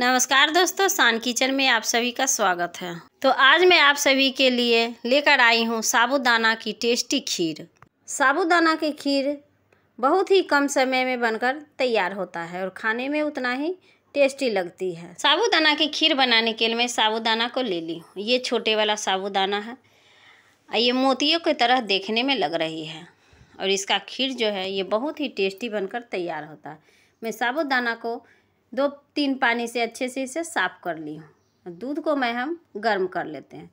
नमस्कार दोस्तों शान किचन में आप सभी का स्वागत है तो आज मैं आप सभी के लिए लेकर आई हूँ साबूदाना की टेस्टी खीर साबूदाना की खीर बहुत ही कम समय में बनकर तैयार होता है और खाने में उतना ही टेस्टी लगती है साबूदाना की खीर बनाने के लिए मैं साबूदाना को ले ली हूँ ये छोटे वाला साबूदाना है ये मोतियों की तरह देखने में लग रही है और इसका खीर जो है ये बहुत ही टेस्टी बनकर तैयार होता है मैं साबूदाना को दो तीन पानी से अच्छे से इसे साफ़ कर ली हूँ दूध को मैं हम गर्म कर लेते हैं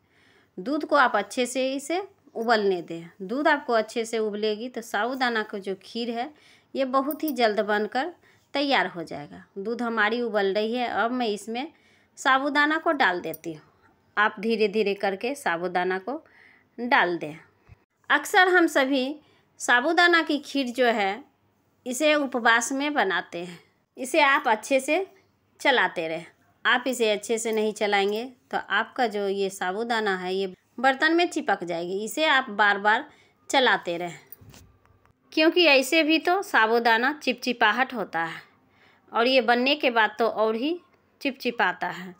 दूध को आप अच्छे से इसे उबलने दें दूध आपको अच्छे से उबलेगी तो साबुदाना का जो खीर है ये बहुत ही जल्द बनकर तैयार हो जाएगा दूध हमारी उबल रही है अब मैं इसमें साबुदाना को डाल देती हूँ आप धीरे धीरे करके साबुदाना को डाल दें अक्सर हम सभी साबुदाना की खीर जो है इसे उपवास में बनाते हैं इसे आप अच्छे से चलाते रहें आप इसे अच्छे से नहीं चलाएंगे तो आपका जो ये साबुदाना है ये बर्तन में चिपक जाएगी इसे आप बार बार चलाते रहें क्योंकि ऐसे भी तो साबुदाना चिपचिपाहट होता है और ये बनने के बाद तो और ही चिपचिपाता है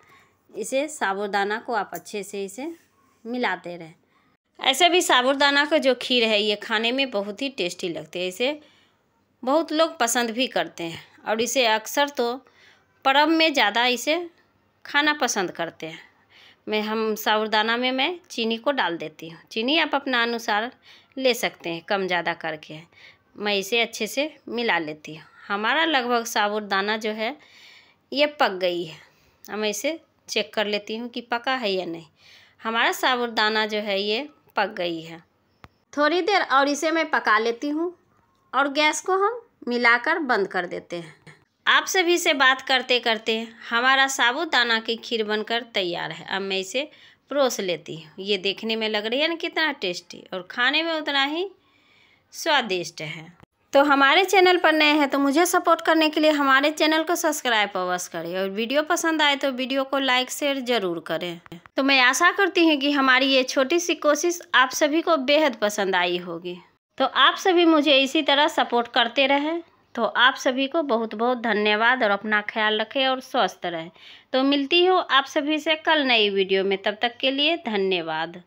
इसे साबुदाना को आप अच्छे से इसे मिलाते रहें ऐसे भी साबुदाना का जो खीर है ये खाने में बहुत ही टेस्टी लगती है इसे बहुत लोग पसंद भी करते हैं और इसे अक्सर तो पर्व में ज़्यादा इसे खाना पसंद करते हैं मैं हम साबुदाना में मैं चीनी को डाल देती हूँ चीनी आप अपना अनुसार ले सकते हैं कम ज़्यादा करके मैं इसे अच्छे से मिला लेती हूँ हमारा लगभग साबुदाना जो है ये पक गई है मैं इसे चेक कर लेती हूँ कि पका है या नहीं हमारा साबुदाना जो है ये पक गई है थोड़ी देर और इसे मैं पका लेती हूँ और गैस को हम मिलाकर बंद कर देते हैं आप सभी से बात करते करते हमारा साबुदाना की खीर बनकर तैयार है अब मैं इसे परोस लेती हूँ ये देखने में लग रही है ना कितना टेस्टी और खाने में उतना ही स्वादिष्ट है तो हमारे चैनल पर नए हैं तो मुझे सपोर्ट करने के लिए हमारे चैनल को सब्सक्राइब अवश्य करें और वीडियो पसंद आए तो वीडियो को लाइक शेयर ज़रूर करें तो मैं आशा करती हूँ कि हमारी ये छोटी सी कोशिश आप सभी को बेहद पसंद आई होगी तो आप सभी मुझे इसी तरह सपोर्ट करते रहें तो आप सभी को बहुत बहुत धन्यवाद और अपना ख्याल रखें और स्वस्थ रहें तो मिलती हूँ आप सभी से कल नई वीडियो में तब तक के लिए धन्यवाद